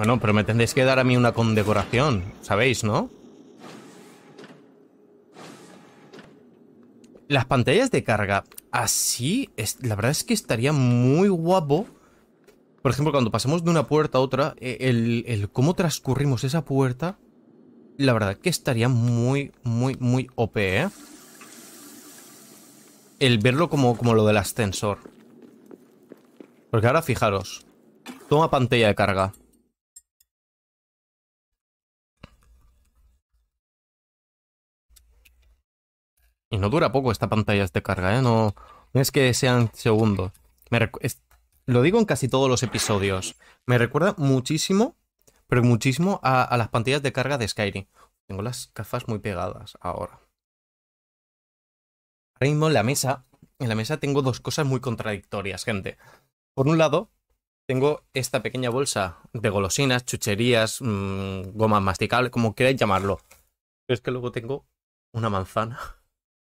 Bueno, pero me tendréis que dar a mí una condecoración, ¿sabéis, no? Las pantallas de carga, así, es, la verdad es que estaría muy guapo. Por ejemplo, cuando pasamos de una puerta a otra, e, el, cómo transcurrimos esa puerta, la verdad que estaría muy, muy, muy OP, ¿eh? El verlo como, como lo del ascensor. Porque ahora fijaros, toma pantalla de carga. Y no dura poco esta pantalla de carga, ¿eh? No, es que sean segundos. Me lo digo en casi todos los episodios. Me recuerda muchísimo, pero muchísimo a, las pantallas de carga de Skyrim. Tengo las gafas muy pegadas ahora. Ahora mismo en la mesa, en la mesa tengo dos cosas muy contradictorias, gente. Por un lado, tengo esta pequeña bolsa de golosinas, chucherías, mm, gomas masticables, como queráis llamarlo. es que luego tengo una manzana